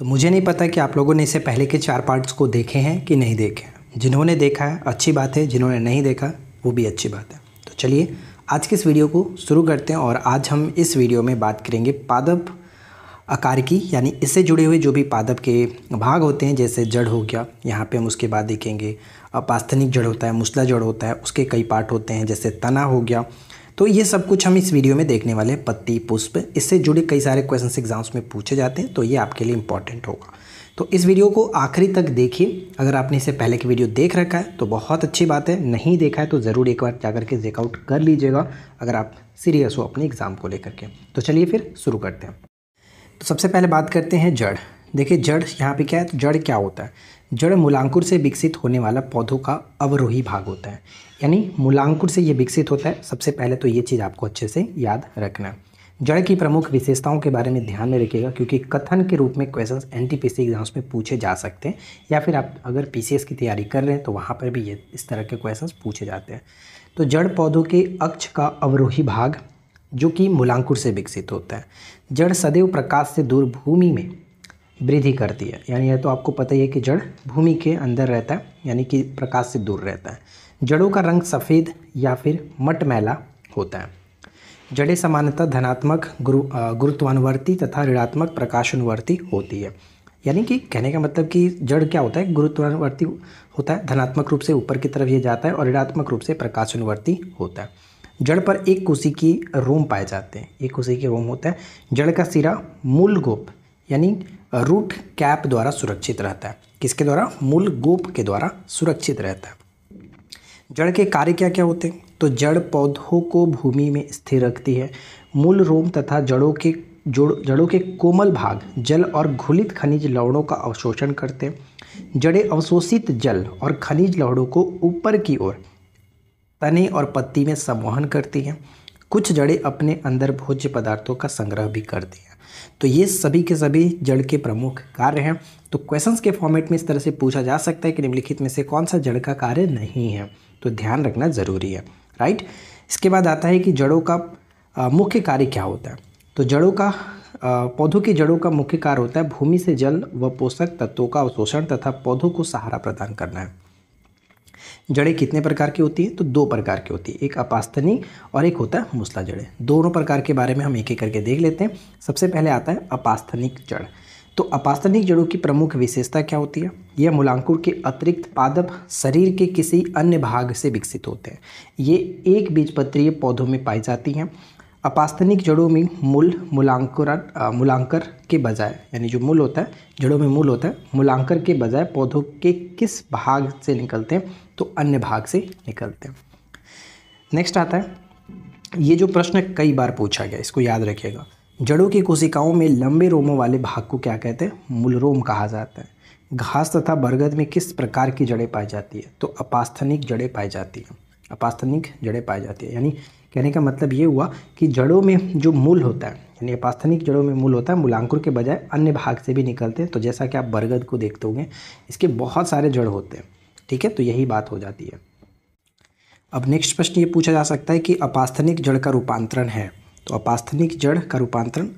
तो मुझे नहीं पता कि आप लोगों ने इसे पहले के चार पार्ट्स को देखे हैं कि नहीं देखे हैं जिन्होंने देखा है अच्छी बात है जिन्होंने नहीं देखा वो भी अच्छी बात है तो चलिए आज के इस वीडियो को शुरू करते हैं और आज हम इस वीडियो में बात करेंगे पादप आकार की यानी इससे जुड़े हुए जो भी पादप के भाग होते हैं जैसे जड़ हो गया यहाँ पे हम उसके बाद देखेंगे पास्थनिक जड़ होता है मुसला जड़ होता है उसके कई पार्ट होते हैं जैसे तना हो गया तो ये सब कुछ हम इस वीडियो में देखने वाले हैं पत्ती पुष्प इससे जुड़े कई सारे क्वेश्चन एग्जाम्स में पूछे जाते हैं तो ये आपके लिए इंपॉर्टेंट होगा तो इस वीडियो को आखिरी तक देखिए अगर आपने इससे पहले की वीडियो देख रखा है तो बहुत अच्छी बात है नहीं देखा है तो ज़रूर एक बार जाकर के चेकआउट कर लीजिएगा अगर आप सीरियस हो अपने एग्ज़ाम को लेकर के तो चलिए फिर शुरू करते हैं तो सबसे पहले बात करते हैं जड़ देखिए जड़ यहाँ पे क्या है तो जड़ क्या होता है जड़ मूलांकुर से विकसित होने वाला पौधों का अवरोही भाग होता है यानी मूलांकुर से ये विकसित होता है सबसे पहले तो ये चीज़ आपको अच्छे से याद रखना जड़ की प्रमुख विशेषताओं के बारे में ध्यान में रखिएगा क्योंकि कथन के रूप में क्वेश्चंस एनटीपीसी एग्जाम्स में पूछे जा सकते हैं या फिर आप अगर पीसीएस की तैयारी कर रहे हैं तो वहाँ पर भी ये इस तरह के क्वेश्चंस पूछे जाते हैं तो जड़ पौधों के अक्ष का अवरोही भाग जो कि मूलांकुर से विकसित होता है जड़ सदैव प्रकाश से दूर भूमि में वृद्धि करती है यानी यह तो आपको पता ही है कि जड़ भूमि के अंदर रहता है यानी कि प्रकाश से दूर रहता है जड़ों का रंग सफ़ेद या फिर मटमैला होता है जड़ें सामान्यतः धनात्मक गुरु गुरुत्वानुवर्ती तथा ऋणात्मक प्रकाशानुवर्ती होती है यानी कि कहने का मतलब कि जड़ क्या होता है गुरुत्वानुवर्ती होता है धनात्मक रूप से ऊपर की तरफ ये जाता है और ऋणात्मक रूप से प्रकाशानुवर्ती होता है जड़ पर एक कुसी की रोम पाए जाते हैं एक कुशी के रोम होता है जड़ का सिरा मूल गोप यानी रूट कैप द्वारा सुरक्षित रहता है किसके द्वारा मूल गोप के द्वारा सुरक्षित रहता है जड़ के कार्य क्या क्या होते हैं तो जड़ पौधों को भूमि में स्थिर रखती है मूल रोम तथा जड़ों के जोड़ जड़ों के कोमल भाग जल और घुलित खनिज लवणों का अवशोषण करते हैं जड़ें अवशोषित जल और खनिज लवणों को ऊपर की ओर तने और पत्ती में संवहन करती हैं कुछ जड़ें अपने अंदर भोज्य पदार्थों का संग्रह भी करती हैं तो ये सभी के सभी जड़ के प्रमुख कार्य हैं तो क्वेश्चंस के फॉर्मेट में इस तरह से पूछा जा सकता है कि निम्नलिखित में से कौन सा जड़ का कार्य नहीं है तो ध्यान रखना ज़रूरी है राइट इसके बाद आता है कि जड़ों का मुख्य कार्य क्या होता है तो जड़ों का पौधों की जड़ों का मुख्य कार्य होता है भूमि से जल व पोषक तत्वों का अवशोषण तथा पौधों को सहारा प्रदान करना है जड़ें कितने प्रकार की होती है तो दो प्रकार की होती है एक अपास्तनी और एक होता है मूसला जड़ें दोनों प्रकार के बारे में हम एक एक करके देख लेते हैं सबसे पहले आता है अपास्तनिक जड़ तो अपास्तनिक जड़ों की प्रमुख विशेषता क्या होती है यह मूलांकुर के अतिरिक्त पादप शरीर के किसी अन्य भाग से विकसित होते हैं ये एक बीजपत्रीय पौधों में पाई जाती हैं अपास्तनिक जड़ों में मूल मूलांकुर मूलांकर के बजाय यानी जो मूल होता है जड़ों में मूल होता है मूलांकर के बजाय पौधों के किस भाग से निकलते हैं तो अन्य भाग से निकलते हैं नेक्स्ट आता है ये जो प्रश्न कई बार पूछा गया इसको याद रखिएगा जड़ों की कोशिकाओं में लंबे रोमों वाले भाग को क्या कहते हैं मूलरोम कहा जाता है घास तथा बरगद में किस प्रकार की जड़ें पाई जाती है तो अपास्थनिक जड़ें पाई जाती हैं अपास्थनिक जड़ें पाई जाती है यानी कहने का मतलब ये हुआ कि जड़ों में जो मूल होता है यानी अपास्थनिक जड़ों में मूल होता है मूलांकुर के बजाय अन्य भाग से भी निकलते हैं तो जैसा कि आप बरगद को देखते होंगे इसके बहुत सारे जड़ होते हैं ठीक है तो यही बात हो जाती है अब नेक्स्ट प्रश्न ये पूछा जा सकता है कि अपास्थनिक जड़ का रूपांतरण है तो अपास्थनिक जड़ का रूपांतरण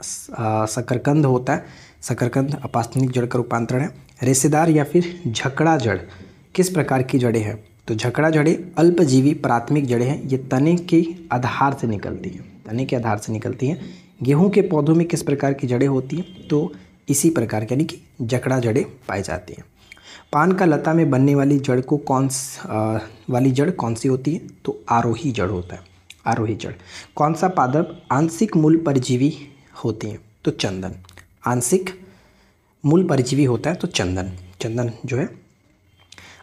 सकरकंद होता है सकरकंद अपास्थनिक जड़ का रूपांतरण है रेसेदार या फिर झकड़ा जड़ किस प्रकार की जड़ें हैं तो झकड़ा जड़ें अल्पजीवी प्राथमिक जड़ें हैं ये तने के आधार से निकलती हैं तने के आधार से निकलती हैं गेहूँ के पौधों में किस प्रकार की जड़ें होती हैं तो इसी प्रकार यानी कि जकड़ा जड़ें पाई जाती हैं पान का लता में बनने वाली जड़ को कौन आ, वाली जड़ कौन सी होती है तो आरोही जड़ होता है आरोही जड़ कौन सा पादप आंशिक मूल परजीवी होती हैं तो चंदन आंशिक मूल परजीवी होता है तो चंदन चंदन जो है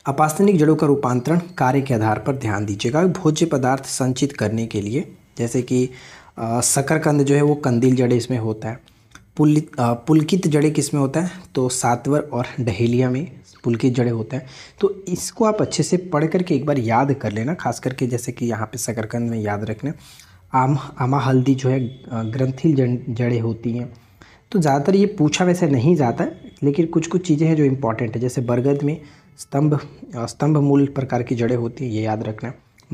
अपास्तनिक जड़ों का रूपांतरण कार्य के आधार पर ध्यान दीजिएगा भोज्य पदार्थ संचित करने के लिए जैसे कि शकरकंद जो है वो कंदील जड़े इसमें होता है पुल पुलकित जड़े किस में होता है तो सातवर और डहेलिया में पुल की जड़े होते हैं तो इसको आप अच्छे से पढ़ करके एक बार याद कर लेना खास करके जैसे कि यहाँ पे शकरकंद में याद रखना आम आमा हल्दी जो है ग्रंथिल जड़ें होती हैं तो ज़्यादातर ये पूछा वैसे नहीं जाता है लेकिन कुछ कुछ चीज़ें हैं जो इंपॉर्टेंट है जैसे बरगद में स्तंभ स्तंभ मूल प्रकार की जड़ें होती हैं ये याद रखना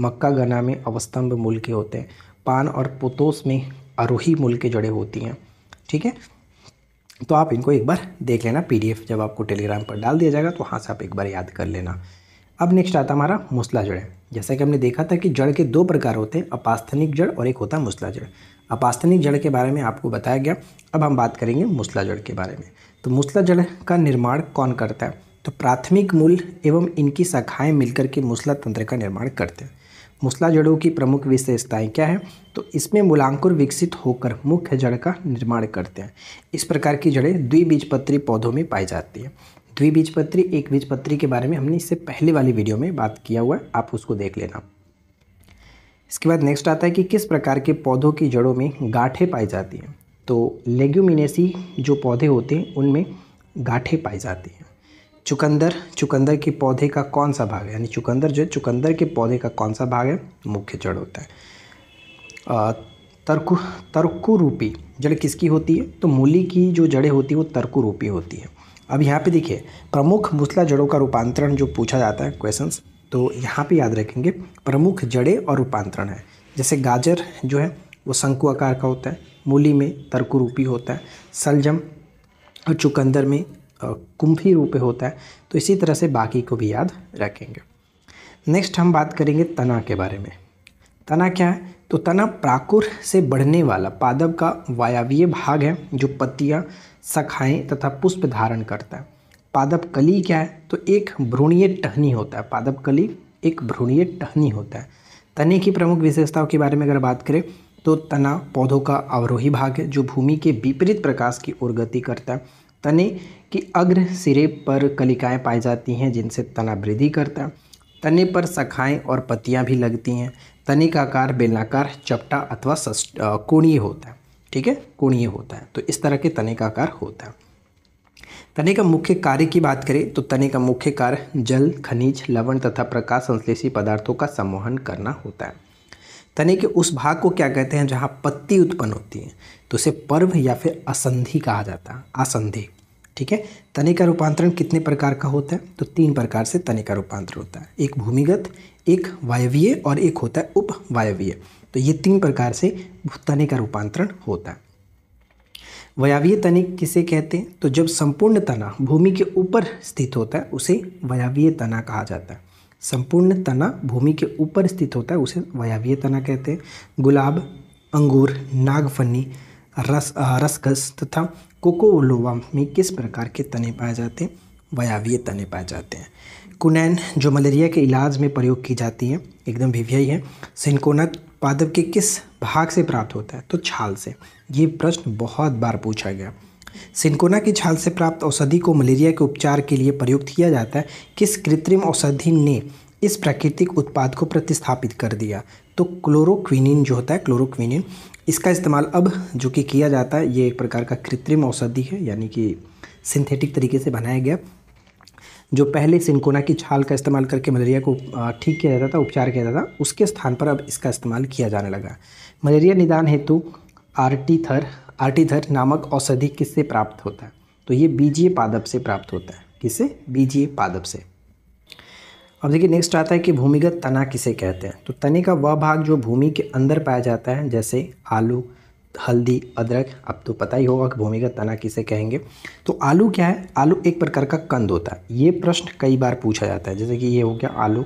मक्का गना में अवस्तंभ मूल के होते हैं पान और पोतोस में अरोही मूल के जड़ें होती हैं ठीक है तो आप इनको एक बार देख लेना पीडीएफ जब आपको टेलीग्राम पर डाल दिया जाएगा तो वहाँ से आप एक बार याद कर लेना अब नेक्स्ट आता हमारा मुसला जड़ जैसा कि हमने देखा था कि जड़ के दो प्रकार होते हैं अपास्थनिक जड़ और एक होता है मुसला जड़ अपास्थनिक जड़ के बारे में आपको बताया गया अब हम बात करेंगे मुसला जड़ के बारे में तो मुसला जड़ का निर्माण कौन करता है तो प्राथमिक मूल एवं इनकी शाखाएँ मिलकर के मुसला तंत्र का निर्माण करते हैं मुसला जड़ों की प्रमुख विशेषताएं क्या है तो इसमें मूलांकुर विकसित होकर मुख्य जड़ का निर्माण करते हैं इस प्रकार की जड़ें द्विबीजपत्री पौधों में पाई जाती हैं द्विबीजपत्री एक बीजपत्री के बारे में हमने इससे पहले वाली वीडियो में बात किया हुआ है आप उसको देख लेना इसके बाद नेक्स्ट आता है कि किस प्रकार के पौधों की जड़ों में गाठे पाई जाती हैं तो लेग्यूमिनेसी जो पौधे होते हैं उनमें गाठे पाई जाती हैं चुकंदर चुकंदर के पौधे का कौन सा भाग है यानी चुकंदर जो है चुकंदर के पौधे का कौन सा भाग है मुख्य जड़ होता है तरकु रूपी जड़ किसकी होती है तो मूली की जो जड़ें होती है वो रूपी होती है अब यहाँ पे देखिए प्रमुख मूसला जड़ों का रूपांतरण जो पूछा जाता है क्वेश्चन तो यहाँ पे याद रखेंगे प्रमुख जड़ें और रूपांतरण है जैसे गाजर जो है वो शंकु आकार का होता है मूली में रूपी होता है सलजम और चुकंदर में कुंभी रूप होता है तो इसी तरह से बाकी को भी याद रखेंगे नेक्स्ट हम बात करेंगे तना के बारे में तना क्या है तो तना प्राकुर से बढ़ने वाला पादप का वायवीय भाग है जो पत्तियां शाखाएं तथा पुष्प धारण करता है पादप कली क्या है तो एक भ्रूणीय टहनी होता है पादप कली एक भ्रूणीय टहनी होता है तने की प्रमुख विशेषताओं के बारे में अगर बात करें तो तना पौधों का अवरोही भाग है जो भूमि के विपरीत प्रकाश की ओर गति करता है तने की अग्र सिरे पर कलिकाएं पाई जाती हैं जिनसे तना वृद्धि करता है तने पर शाखाएं और पत्तियां भी लगती हैं तने का आकार बेलनाकार चपटा अथवा कोणीय होता है ठीक है कोणीय होता है तो इस तरह के तने का आकार होता है तने का मुख्य कार्य की बात करें तो तने का मुख्य कार्य जल खनिज लवण तथा प्रकाश संश्लेषी पदार्थों का सम्मोहन करना होता है तने के उस भाग को क्या कहते हैं जहाँ पत्ती उत्पन्न होती है तो उसे पर्व या फिर असंधि कहा जाता है असंधि ठीक है तने का रूपांतरण कितने प्रकार का होता है तो तीन प्रकार से तने का रूपांतरण होता है एक भूमिगत एक वायवीय और एक होता है उप वायवीय तो ये तीन प्रकार से तने का रूपांतरण होता है वायवीय तने किसे कहते हैं तो जब संपूर्ण तना भूमि के ऊपर स्थित होता है उसे वायवीय तना कहा जाता है संपूर्ण तना भूमि के ऊपर स्थित होता है उसे वायवीय तना कहते हैं गुलाब अंगूर नागफनी रस रसगस तथा कोकोलोवा में किस प्रकार के तने पाए जाते हैं वयावीय तने पाए जाते हैं कुनैन जो मलेरिया के इलाज में प्रयोग की जाती है एकदम विव्यय है सिंकोनक पादप के किस भाग से प्राप्त होता है तो छाल से ये प्रश्न बहुत बार पूछा गया सिंकोना की छाल से प्राप्त औषधि को मलेरिया के उपचार के लिए प्रयुक्त किया जाता है किस कृत्रिम औषधि ने इस प्राकृतिक उत्पाद को प्रतिस्थापित कर दिया तो क्लोरोक्विनिन जो होता है क्लोरोक्विनिन इसका इस्तेमाल अब जो कि किया जाता है ये एक प्रकार का कृत्रिम औषधि है यानी कि सिंथेटिक तरीके से बनाया गया जो पहले सिंकोना की छाल का इस्तेमाल करके मलेरिया को ठीक किया जाता था उपचार किया जाता था उसके स्थान पर अब इसका इस्तेमाल किया जाने लगा मलेरिया निदान हेतु आर्टीथर आर्टीथर नामक औषधि किससे प्राप्त होता है तो ये बीजीय पादप से प्राप्त होता है किससे बीजीय पादप से अब देखिए नेक्स्ट आता है कि भूमिगत तना किसे कहते हैं तो तने का वह भाग जो भूमि के अंदर पाया जाता है जैसे आलू हल्दी अदरक अब तो पता ही होगा कि भूमिगत तना किसे कहेंगे तो आलू क्या है आलू एक प्रकार का कंद होता है ये प्रश्न कई बार पूछा जाता है जैसे कि ये हो गया आलू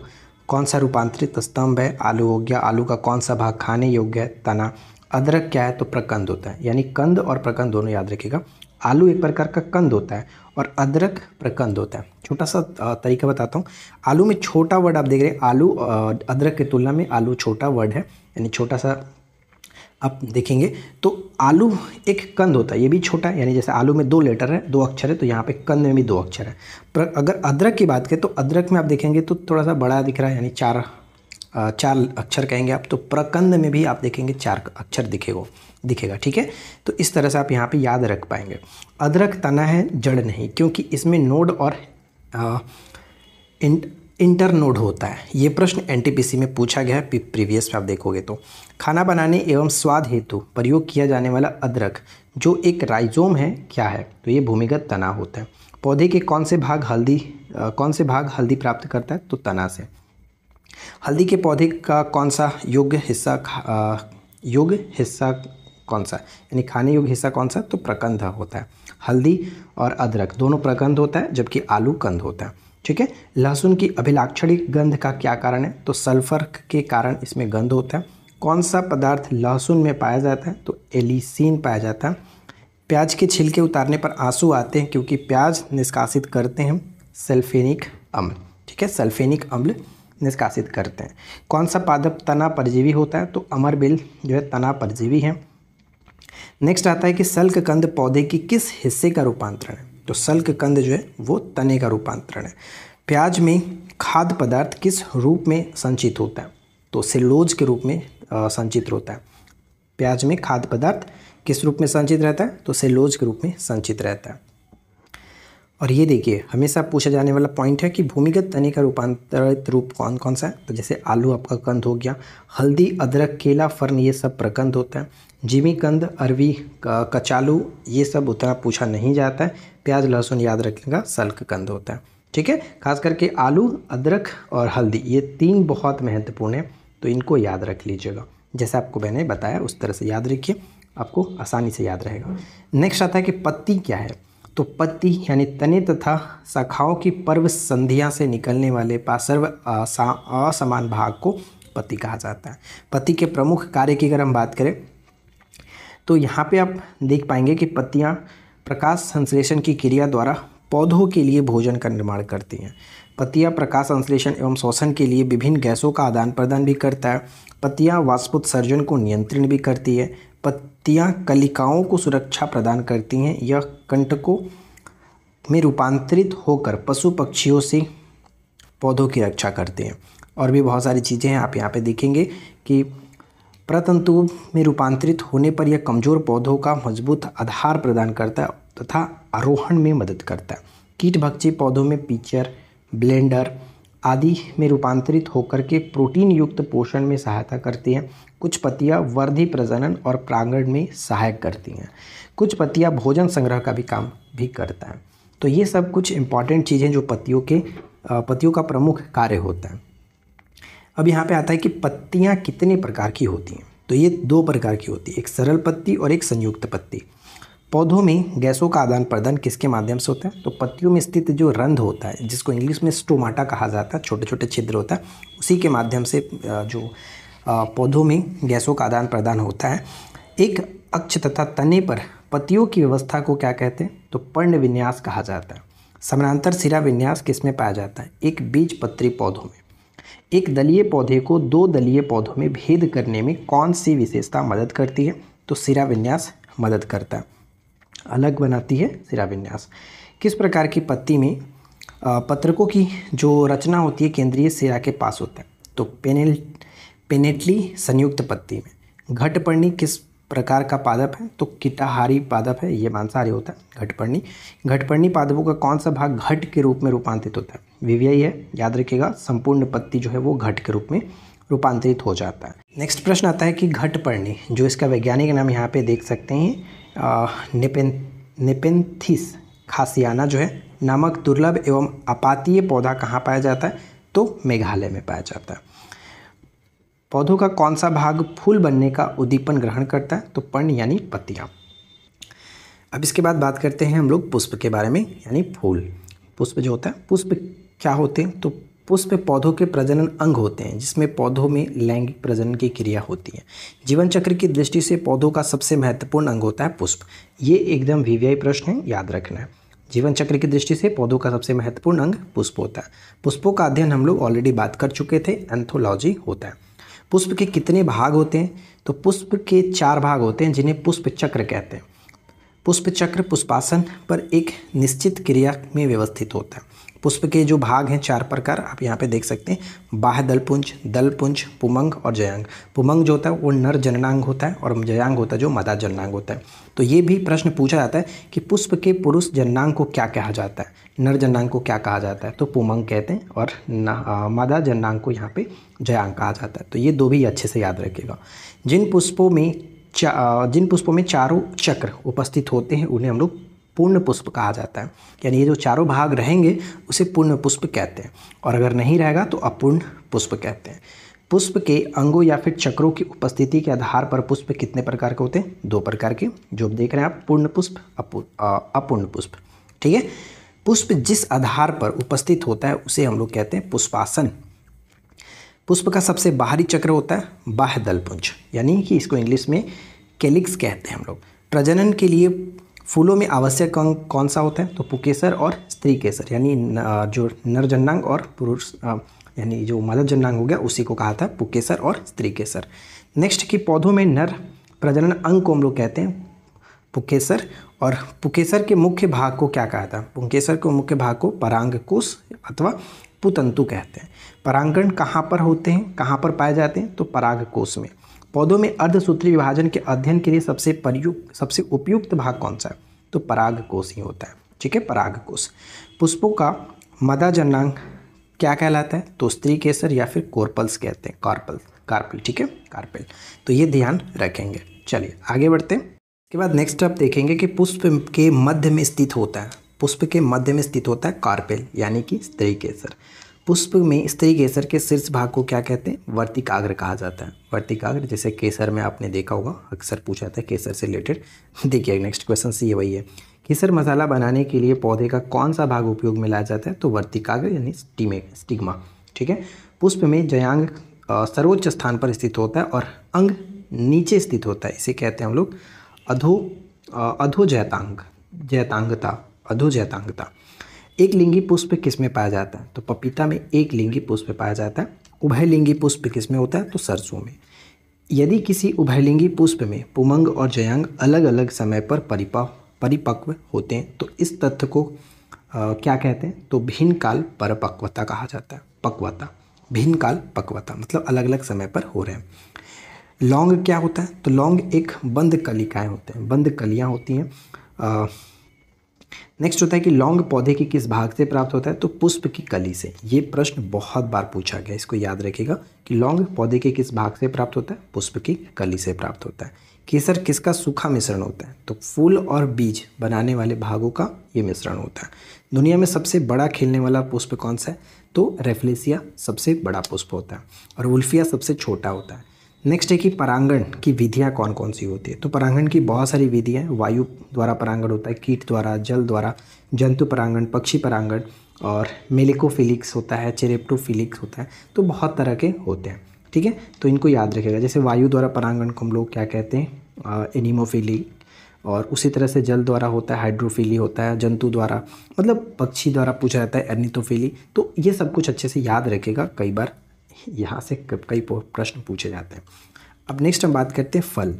कौन सा रूपांतरित स्तंभ है आलू हो गया आलू का कौन सा भाग खाने योग्य है तना अदरक क्या है तो प्रकंद होता है यानी कंद और प्रकंद दोनों याद रखिएगा आलू एक प्रकार का कंद होता है और अदरक प्रकंद होता है छोटा सा तरीका बताता हूँ आलू में छोटा वर्ड आप देख रहे हैं आलू अदरक की तुलना में आलू छोटा वर्ड है यानी छोटा सा आप देखेंगे तो आलू एक कंद होता है ये भी छोटा है यानी जैसे आलू में दो लेटर है दो अक्षर है तो यहाँ पे कंद में भी दो अक्षर है पर अगर अदरक की बात करें तो अदरक में आप देखेंगे तो थोड़ा सा बड़ा दिख रहा है यानी चार चार अक्षर कहेंगे आप तो प्रकंद में भी आप देखेंगे चार अक्षर दिखेगा दिखेगा ठीक है तो इस तरह से आप यहाँ पे याद रख पाएंगे अदरक तना है जड़ नहीं क्योंकि इसमें नोड और आ, इं, इंटर नोड होता है ये प्रश्न एनटीपीसी में पूछा गया है प्रीवियस में आप देखोगे तो खाना बनाने एवं स्वाद हेतु प्रयोग किया जाने वाला अदरक जो एक राइजोम है क्या है तो ये भूमिगत तना होता है पौधे के कौन से भाग हल्दी आ, कौन से भाग हल्दी प्राप्त करता है तो तना से हल्दी के पौधे का कौन सा योग्य हिस्सा योग्य हिस्सा कौन सा यानी खाने योग्य हिस्सा कौन सा तो प्रकंद होता है हल्दी और अदरक दोनों प्रकंद होता है जबकि आलू कंद होता है ठीक है लहसुन की अभिलाक्षणिक गंध का क्या कारण है तो सल्फर के कारण इसमें गंध होता है कौन सा पदार्थ लहसुन में पाया जाता है तो एलिसिन पाया जाता है प्याज के छिलके उतारने पर आंसू आते हैं क्योंकि प्याज निष्कासित करते हैं सल्फेनिक अम्ल ठीक है सल्फेनिक अम्ल निष्कासित करते हैं कौन सा पादप तना परजीवी होता है तो अमरबिल जो है तना परजीवी है नेक्स्ट आता है कि सल्क कंद पौधे की किस हिस्से का रूपांतरण है तो सल्क कंद जो है वो तने का रूपांतरण है प्याज में खाद्य पदार्थ किस रूप में संचित होता है तो सिलोज के रूप में संचित होता है प्याज में खाद्य पदार्थ किस रूप में संचित रहता है तो सेलोज के रूप में संचित रहता है और ये देखिए हमेशा पूछा जाने वाला पॉइंट है कि भूमिगत तने का रूपांतरित रूप कौन कौन सा है तो जैसे आलू आपका कंद हो गया हल्दी अदरक केला फर्न ये सब प्रकंद होता है जिमी कंद अरवी कचालू ये सब उतना पूछा नहीं जाता है प्याज लहसुन याद रखिएगा सल्क कंद होता है ठीक है खास करके आलू अदरक और हल्दी ये तीन बहुत महत्वपूर्ण है तो इनको याद रख लीजिएगा जैसे आपको मैंने बताया उस तरह से याद रखिए आपको आसानी से याद रहेगा नेक्स्ट आता है कि पत्ती क्या है तो पत्ती यानी तने तथा शाखाओं की पर्व संधियाँ से निकलने वाले पासर्व असमान भाग को पत्ती कहा जाता है पति के प्रमुख कार्य की अगर हम बात करें तो यहाँ पे आप देख पाएंगे कि पत्तियाँ प्रकाश संश्लेषण की क्रिया द्वारा पौधों के लिए भोजन का निर्माण करती हैं पत्तियाँ प्रकाश संश्लेषण एवं शोषण के लिए विभिन्न गैसों का आदान प्रदान भी करता है पत्तियाँ वाष्पोत्सर्जन को नियंत्रण भी करती है पत्तियाँ कलिकाओं को सुरक्षा प्रदान करती हैं यह कंटकों में रूपांतरित होकर पशु पक्षियों से पौधों की रक्षा करते हैं और भी बहुत सारी चीज़ें हैं आप यहाँ पे देखेंगे कि प्रतंतु में रूपांतरित होने पर यह कमज़ोर पौधों का मजबूत आधार प्रदान करता है तथा आरोहण में मदद करता है कीट भक्षी पौधों में पीचर ब्लेंडर आदि में रूपांतरित होकर के प्रोटीन युक्त पोषण में सहायता करती हैं कुछ पत्तियां वर्धि प्रजनन और प्रांगण में सहायक करती हैं कुछ पत्तियां भोजन संग्रह का भी काम भी करता है तो ये सब कुछ इम्पॉर्टेंट चीज़ें जो पत्तियों के पत्तियों का प्रमुख कार्य होता है अब यहाँ पे आता है कि पत्तियाँ कितने प्रकार की होती हैं तो ये दो प्रकार की होती है एक सरल पत्ती और एक संयुक्त पत्ती पौधों में गैसों का आदान प्रदान किसके माध्यम से होता है तो पत्तियों में स्थित जो रंध होता है जिसको इंग्लिश में स्टोमाटा कहा जाता है छोटे छोटे छिद्र होता है उसी के माध्यम से जो पौधों में गैसों का आदान प्रदान होता है एक अक्ष तथा तने पर पतियों की व्यवस्था को क्या कहते हैं तो पर्ण विन्यास कहा जाता है समानांतर सिरा विन्यास किस में पाया जाता है एक बीज पत्री पौधों में एक दलीय पौधे को दो दलीय पौधों में भेद करने में कौन सी विशेषता मदद करती है तो सिरा विन्यास मदद करता है अलग बनाती है सिरा विन्यास किस प्रकार की पत्ती में पत्रकों की जो रचना होती है केंद्रीय सिरा के पास होता है तो पेनेल पेनेटली संयुक्त पत्ती में घटपर्णी किस प्रकार का पादप है तो किटाहारी पादप है ये मांसाहारी होता है घटपर्णी घटपर्णी पादपों का कौन सा भाग घट के रूप में रूपांतरित होता है वीवीआई है याद रखिएगा संपूर्ण पत्ती जो है वो घट के रूप में रूपांतरित हो जाता है नेक्स्ट प्रश्न आता है कि घटपर्णी जो इसका वैज्ञानिक नाम यहाँ पे देख सकते हैं निपेन निपेंथिस खासियाना जो है नामक दुर्लभ एवं आपातीय पौधा कहाँ पाया जाता है तो मेघालय में पाया जाता है पौधों का कौन सा भाग फूल बनने का उद्दीपन ग्रहण करता है तो पर्ण यानी पत्तियाँ अब इसके बाद बात करते हैं हम लोग पुष्प के बारे में यानी फूल पुष्प जो होता है पुष्प क्या होते हैं तो पुष्प पौधों के प्रजनन अंग होते हैं जिसमें पौधों में लैंगिक प्रजनन की क्रिया होती है जीवन चक्र की दृष्टि से पौधों का सबसे महत्वपूर्ण अंग होता है पुष्प ये एकदम वीवीआई प्रश्न है याद रखना है जीवन चक्र की दृष्टि से पौधों का सबसे महत्वपूर्ण अंग पुष्प होता है पुष्पों का अध्ययन हम लोग ऑलरेडी बात कर चुके थे एंथोलॉजी होता है पुष्प के कितने भाग होते हैं तो पुष्प के चार भाग होते हैं जिन्हें पुष्प चक्र कहते हैं पुष्प चक्र पुष्पासन पर एक निश्चित क्रिया में व्यवस्थित होता है पुष्प के जो भाग हैं चार प्रकार आप यहाँ पे देख सकते हैं बाह दलपुंज दलपुंज पुमंग और जयांग पुमंग जो होता है वो नर जननांग होता है और जयांग होता है जो मादा जननांग होता है तो ये भी प्रश्न पूछा जाता है कि पुष्प के पुरुष जननांग को क्या कहा जाता है नर जननांग को क्या कहा जाता है तो पुमंग कहते हैं और मदा मादा जननांग को यहाँ पर जयांग कहा जाता है तो ये दो भी अच्छे से याद रखेगा जिन पुष्पों में जिन पुष्पों में चारों चक्र उपस्थित होते हैं उन्हें हम लोग पूर्ण पुष्प कहा जाता है यानी ये जो चारों भाग रहेंगे उसे पूर्ण पुष्प कहते हैं और अगर नहीं रहेगा तो अपूर्ण पुष्प कहते हैं पुष्प के अंगों या फिर चक्रों की उपस्थिति के आधार पर पुष्प कितने प्रकार के होते हैं दो प्रकार के जो देख रहे हैं आप पूर्ण पुष्प अपूर्ण पुष्प ठीक है पुष्प जिस आधार पर उपस्थित होता है उसे हम लोग कहते हैं पुष्पासन पुष्प का सबसे बाहरी चक्र होता है बाह्य दलपुंज यानी कि इसको इंग्लिश में कैलिक्स कहते हैं हम लोग प्रजनन के लिए फूलों में आवश्यक अंग कौन सा होता है तो पुकेसर और स्त्री केसर यानी जो नर जन्नांग और पुरुष यानी जो मादक जन्नांग हो गया उसी को कहा था पुकेसर और स्त्री केसर नेक्स्ट कि पौधों में नर प्रजनन अंग को हम लोग कहते हैं पुकेसर और पुकेसर के मुख्य भाग को क्या कहा था पुकेसर के मुख्य भाग को परांग कुश अथवा पुतंतु कहते हैं परांगण कहाँ पर होते हैं कहाँ पर पाए जाते हैं तो पराग कोश में पौधों में अर्धसूत्री विभाजन के अध्ययन के लिए सबसे प्रयुक्त सबसे उपयुक्त भाग कौन सा है तो पराग कोष ही होता है ठीक है पराग कोश पुष्पों का मदा जन्नांग क्या कहलाता है तो स्त्री केसर या फिर कॉर्पल्स कहते हैं कार्पल कार्पल ठीक है कार्पल तो ये ध्यान रखेंगे चलिए आगे बढ़ते हैं इसके बाद नेक्स्ट आप देखेंगे कि पुष्प के मध्य में स्थित होता है पुष्प के मध्य में स्थित होता है कार्पेल यानी कि स्त्री केसर पुष्प में स्त्री केसर के शीर्ष भाग को क्या कहते हैं वर्तिकाग्र कहा जाता है वर्तिकाग्र जैसे केसर में आपने देखा होगा अक्सर पूछा जाता है केसर से रिलेटेड देखिए नेक्स्ट क्वेश्चन से ये वही है केसर मसाला बनाने के लिए पौधे का कौन सा भाग उपयोग में लाया जाता है तो वर्तिकाग्र यानी स्टीमे स्टिग्मा ठीक है पुष्प में जयांग सर्वोच्च स्थान पर स्थित होता है और अंग नीचे स्थित होता है इसे कहते हैं हम लोग अधो अधोजैतांग जैतांगता अधोजैतांगता एक लिंगी पुष्प किस में पाया जाता है तो पपीता में एक लिंगी पुष्प पाया जाता है उभयलिंगी पुष्प किस में होता है तो सरसों में यदि किसी उभयलिंगी पुष्प में पुमंग और जयांग अलग अलग समय पर परिपक्व परिपक्व होते हैं तो इस तथ्य को आ, क्या कहते हैं तो भिन्न काल परपक्वता कहा जाता है पक्वता भिन्न काल पक्वता मतलब अलग अलग समय पर हो रहे हैं लौंग क्या होता है तो लौंग एक बंद कलिकाएँ होते हैं बंद कलियाँ होती हैं नेक्स्ट होता है कि लौंग पौधे के किस भाग से प्राप्त होता है तो पुष्प की कली से ये प्रश्न बहुत बार पूछा गया इसको याद रखेगा कि लौंग पौधे के किस भाग से प्राप्त होता है पुष्प की कली से प्राप्त होता है केसर किसका सूखा मिश्रण होता है तो फूल और बीज बनाने वाले भागों का ये मिश्रण होता है दुनिया में सबसे बड़ा खेलने वाला पुष्प कौन सा है तो रेफ्लेसिया सबसे बड़ा पुष्प होता है और उल्फिया सबसे छोटा होता है नेक्स्ट है कि परांगण की विधियाँ कौन कौन सी होती है तो परांगण की बहुत सारी विधियाँ वायु द्वारा परांगण होता है कीट द्वारा जल द्वारा जंतु परांगण पक्षी परांगण और मेलिकोफिलिक्स होता है चेरेप्टोफिलिक्स होता है तो बहुत तरह के होते हैं ठीक है तो इनको याद रखेगा जैसे वायु द्वारा परांगण को हम लोग क्या कहते हैं एनिमोफिली और उसी तरह से जल द्वारा होता है हाइड्रोफिली होता है जंतु द्वारा मतलब पक्षी द्वारा पूछा जाता है एर्निथोफिली तो ये सब कुछ अच्छे से याद रखेगा कई बार यहाँ से कई प्रश्न पूछे जाते हैं अब नेक्स्ट हम बात करते हैं फल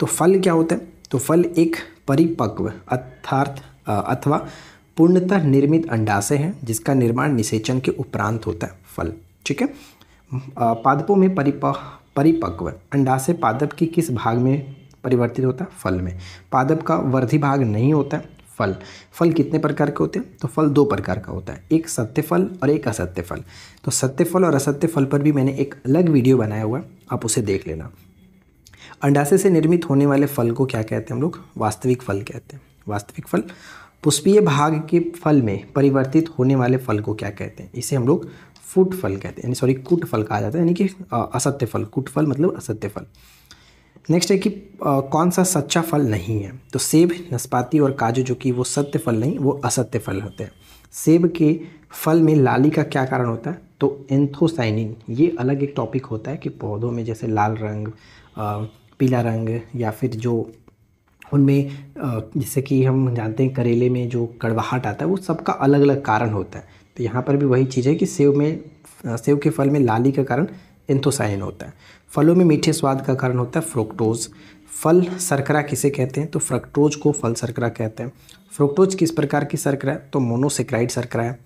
तो फल क्या होता है तो फल एक परिपक्व अर्थार्थ अथवा पूर्णतः निर्मित अंडाशय है जिसका निर्माण निषेचन के उपरांत होता है फल ठीक है पादपों में परिप परिपक्व अंडाशय पादप के किस भाग में परिवर्तित होता है फल में पादप का वर्धि भाग नहीं होता है फल फल कितने प्रकार के होते हैं तो फल दो प्रकार का होता है एक सत्य फल और एक असत्य फल तो सत्य फल और असत्य फल पर भी मैंने एक अलग वीडियो बनाया हुआ है आप उसे देख लेना अंडासे से निर्मित होने वाले फल को क्या कहते हैं हम लोग वास्तविक फल कहते हैं वास्तविक फल पुष्पीय भाग के फल में परिवर्तित होने वाले फल को क्या कहते हैं इसे हम लोग फूट फल कहते हैं यानी सॉरी कुट फल कहा जाता है यानी कि असत्य फल कुट फल मतलब असत्य फल नेक्स्ट है कि आ, कौन सा सच्चा फल नहीं है तो सेब नस्पाती और काजू जो कि वो सत्य फल नहीं वो असत्य फल होते हैं सेब के फल में लाली का क्या कारण होता है तो एंथोसाइनिन ये अलग एक टॉपिक होता है कि पौधों में जैसे लाल रंग आ, पीला रंग या फिर जो उनमें जैसे कि हम जानते हैं करेले में जो कड़वाहट आता है वो सबका अलग अलग कारण होता है तो यहाँ पर भी वही चीज़ है कि सेब में सेब के फल में लाली का कारण एंथोसाइन होता है फलों में मीठे स्वाद का कारण होता है फ्रुक्टोज फल सरकरा किसे कहते हैं तो फ्रक्टोज को फल सरकरा कहते हैं फ्रुक्टोज किस प्रकार की सरकरा है तो मोनोसेक्राइड सरकरा है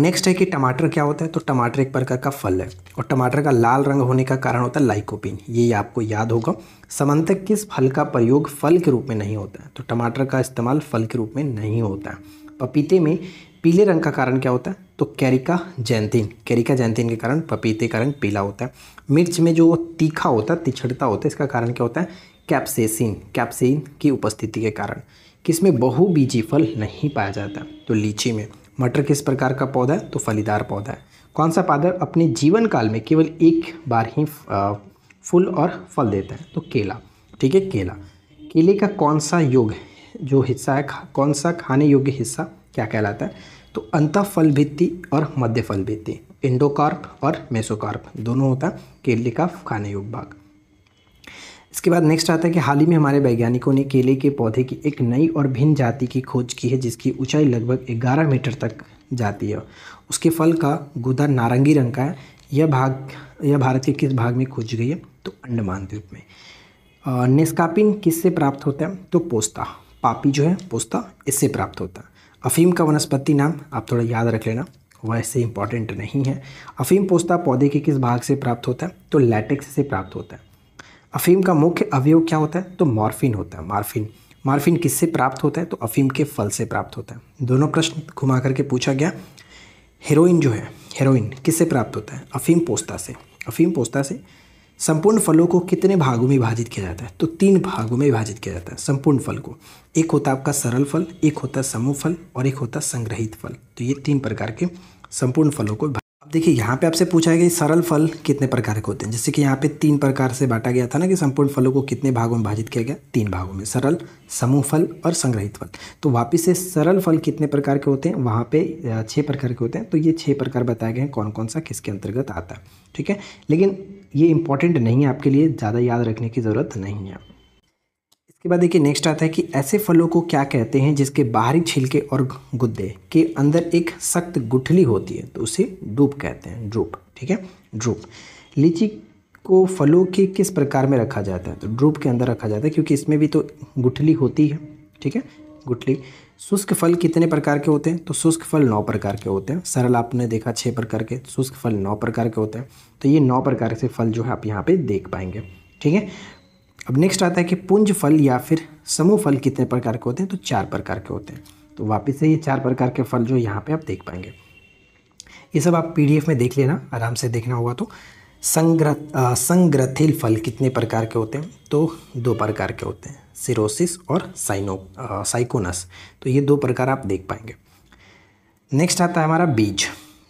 नेक्स्ट uh, है कि टमाटर क्या होता है तो टमाटर एक प्रकार का फल है और टमाटर का लाल रंग होने का कारण होता है लाइकोपिन ये आपको याद होगा समंतक किस फल का प्रयोग फल के रूप में नहीं होता है तो टमाटर का इस्तेमाल फल के रूप में नहीं होता है पपीते में पीले रंग का कारण क्या होता है तो कैरिका जैनतीन कैरिका जैंतीन के कारण पपीते का रंग पीला होता है मिर्च में जो तीखा होता है तिछड़ता होता है इसका कारण क्या होता है कैप्सेसिन कैप्सिन की उपस्थिति के कारण किसमें बहुबीजी फल नहीं पाया जाता तो लीची में मटर किस प्रकार का पौधा है तो फलीदार पौधा है कौन सा पौधा अपने जीवन काल में केवल एक बार ही फूल और फल देता है तो केला ठीक है केला केले का कौन सा योग जो हिस्सा है कौन सा खाने योग्य हिस्सा क्या कहलाता है तो अंतफल भित्ति और मध्य फल भित्ति इंडोकार्प और मेसोकार्प दोनों होता है केले का खाने योग्य भाग इसके बाद नेक्स्ट आता है कि हाल ही में हमारे वैज्ञानिकों ने केले के पौधे की एक नई और भिन्न जाति की खोज की है जिसकी ऊंचाई लगभग 11 मीटर तक जाती है उसके फल का गुदा नारंगी रंग का है यह भाग यह भारत के किस भाग में खोज गई है तो अंडमान द्वीप में नेस्कापिन किससे प्राप्त होता है तो पोस्ता पापी जो है पोस्ता इससे प्राप्त होता है अफीम का वनस्पति नाम आप थोड़ा याद रख लेना वैसे इंपॉर्टेंट नहीं है अफीम पोस्ता पौधे के किस भाग से प्राप्त होता है तो लैटेक्स से प्राप्त होता है अफीम का मुख्य अवयव क्या होता है तो मॉर्फिन होता है मॉर्फिन मार्फिन किससे प्राप्त होता है तो अफीम के फल से प्राप्त होता है दोनों प्रश्न घुमा करके पूछा गया हेरोइन जो है हेरोइन किससे प्राप्त होता है अफीम पोस्ता से अफीम पोस्ता से संपूर्ण फलों को कितने भागों में विभाजित किया जाता है तो तीन भागों में विभाजित किया जाता है संपूर्ण फल को एक होता है आपका सरल फल एक होता है समूह फल और एक होता है संग्रहित फल तो ये तीन प्रकार के संपूर्ण फलों को देखिए यहाँ पे आपसे पूछा है कि सरल फल कितने प्रकार के होते हैं जैसे कि यहाँ पे तीन प्रकार से बांटा गया था ना कि संपूर्ण फलों को कितने भागों में विभाजित किया गया तीन भागों में सरल समूह फल और संग्रहित फल तो वापस से सरल फल कितने प्रकार के होते हैं वहाँ पे छः प्रकार के होते हैं तो ये छः प्रकार बताए गए हैं कौन कौन सा किसके अंतर्गत आता है ठीक है लेकिन ये इंपॉर्टेंट नहीं है आपके लिए ज़्यादा याद रखने की ज़रूरत नहीं है उसके बाद देखिए नेक्स्ट आता है कि ऐसे फलों को क्या कहते हैं जिसके बाहरी छिलके और गुद्दे के अंदर एक सख्त गुठली होती है तो उसे डूब कहते हैं ड्रूप ठीक है ड्रूप लीची को फलों के किस प्रकार में रखा जाता है तो ड्रूप के अंदर रखा जाता है क्योंकि इसमें भी तो गुठली होती है ठीक है गुठली शुष्क फल कितने प्रकार के होते हैं तो शुष्क फल नौ प्रकार के होते हैं सरल आपने देखा छः प्रकार के शुष्क फल नौ प्रकार के होते हैं तो ये नौ प्रकार से फल जो है आप यहाँ पे देख पाएंगे ठीक है अब नेक्स्ट आता है कि पुंज फल या फिर समूह फल कितने प्रकार के होते हैं तो चार प्रकार के होते हैं तो वापस से ये चार प्रकार के फल जो यहाँ पे आप देख पाएंगे ये सब आप पीडीएफ में देख लेना आराम से देखना होगा तो संग्र संग्रथिल फल कितने प्रकार के होते हैं तो दो प्रकार के होते हैं सिरोसिस और साइनो आ, साइकोनस तो ये दो प्रकार आप देख पाएंगे नेक्स्ट आता है हमारा बीज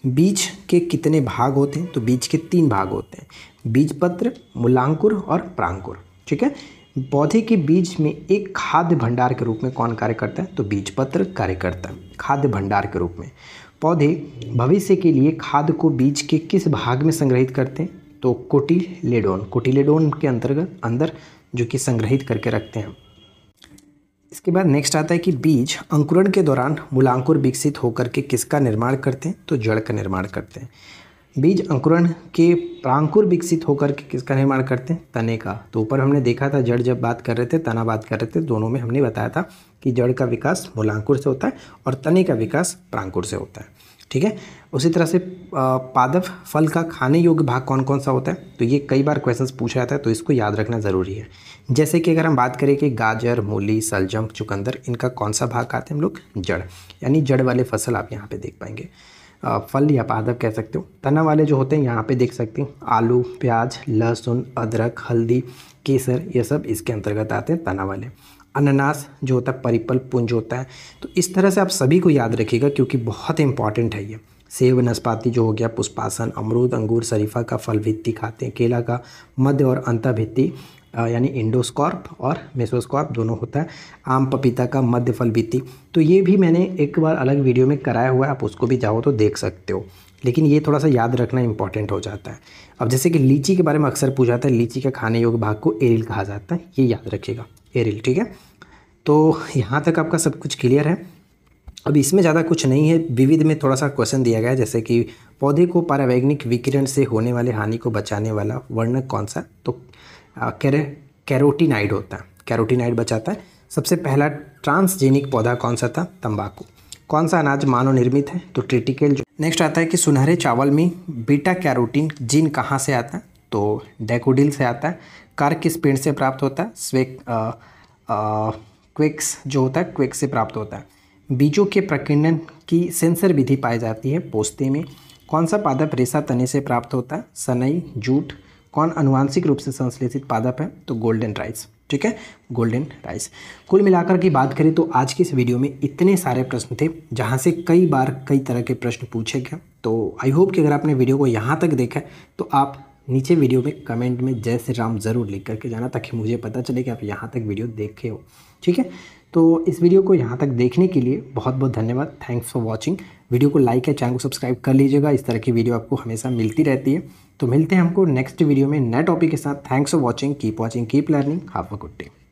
बीज के कितने भाग होते हैं तो बीज के तीन भाग होते हैं बीज पत्र मूलांकुर और प्रांकुर ठीक है पौधे के बीज में एक खाद्य भंडार के रूप में कौन कार्य करता है तो बीज पत्र कार्य करता है खाद्य भंडार के रूप में पौधे भविष्य के लिए खाद को बीज के किस भाग में संग्रहित करते हैं तो कोटिलेडोन कोटिलेडोन के अंतर्गत अंदर जो कि संग्रहित करके रखते हैं इसके बाद नेक्स्ट आता है कि बीज अंकुरण के दौरान मूलांकुर विकसित होकर के किसका निर्माण करते हैं तो जड़ का निर्माण करते हैं बीज अंकुरण के प्रांकुर विकसित होकर के किसका निर्माण करते हैं तने का तो ऊपर हमने देखा था जड़ जब बात कर रहे थे तना बात कर रहे थे दोनों में हमने बताया था कि जड़ का विकास मूलांकुर से होता है और तने का विकास प्रांकुर से होता है ठीक है उसी तरह से पादप फल का खाने योग्य भाग कौन कौन सा होता है तो ये कई बार क्वेश्चन पूछा जाता है तो इसको याद रखना ज़रूरी है जैसे कि अगर हम बात करें कि गाजर मूली सलजम चुकंदर इनका कौन सा भाग खाते हैं हम लोग जड़ यानी जड़ वाले फसल आप यहाँ पर देख पाएंगे फल या पादप कह सकते हो तना वाले जो होते हैं यहाँ पे देख सकते हैं आलू प्याज लहसुन अदरक हल्दी केसर ये सब इसके अंतर्गत आते हैं तना वाले अनानास जो होता है परिपल पुंज होता है तो इस तरह से आप सभी को याद रखिएगा क्योंकि बहुत इंपॉर्टेंट है ये सेब नस्पाती जो हो गया पुष्पासन अमरूद अंगूर शरीफा का फल भित्ति खाते हैं केला का मध्य और अंता भित्ति यानी इंडोस्कॉर्प और मेसोस्कॉर्प दोनों होता है आम पपीता का मध्य फल भित्ति तो ये भी मैंने एक बार अलग वीडियो में कराया हुआ है आप उसको भी जाओ तो देख सकते हो लेकिन ये थोड़ा सा याद रखना इंपॉर्टेंट हो जाता है अब जैसे कि लीची के बारे में अक्सर पूछा जाता है लीची का खाने योग्य भाग को एरिल कहा जाता है ये याद रखिएगा एरिल ठीक है तो यहाँ तक आपका सब कुछ क्लियर है अब इसमें ज़्यादा कुछ नहीं है विविध में थोड़ा सा क्वेश्चन दिया गया है जैसे कि पौधे को पारावैग्निक विकिरण से होने वाले हानि को बचाने वाला वर्णक कौन सा तो कैरे कैरोटीनाइड होता है कैरोटीनाइड बचाता है सबसे पहला ट्रांसजेनिक पौधा कौन सा था तंबाकू कौन सा अनाज मानव निर्मित है तो ट्रिटिकल जो नेक्स्ट आता है कि सुनहरे चावल में बीटा कैरोटीन जीन कहाँ से आता है तो डेकोडिल से आता है कार किस पेड़ से प्राप्त होता है स्वेक क्विक्स जो होता है क्विक्स से प्राप्त होता है बीजों के प्रकीर्णन की सेंसर विधि पाई जाती है पोस्ते में कौन सा पादप रेशा तने से प्राप्त होता है सनई जूट कौन अनुवांशिक रूप से संश्लेषित पादप है तो गोल्डन राइस ठीक है गोल्डन राइस कुल मिलाकर की बात करें तो आज की इस वीडियो में इतने सारे प्रश्न थे जहाँ से कई बार कई तरह के प्रश्न पूछे गए तो आई होप कि अगर आपने वीडियो को यहाँ तक देखा तो आप नीचे वीडियो में कमेंट में जय श्री राम ज़रूर लिख करके जाना ताकि मुझे पता चले कि आप यहाँ तक वीडियो देखे हो ठीक है तो इस वीडियो को यहाँ तक देखने के लिए बहुत बहुत धन्यवाद थैंक्स फॉर वॉचिंग वीडियो को लाइक या चैनल को सब्सक्राइब कर लीजिएगा इस तरह की वीडियो आपको हमेशा मिलती रहती है तो मिलते हैं हमको नेक्स्ट वीडियो में नए टॉपिक के साथ thanks for watching keep watching keep learning have a good day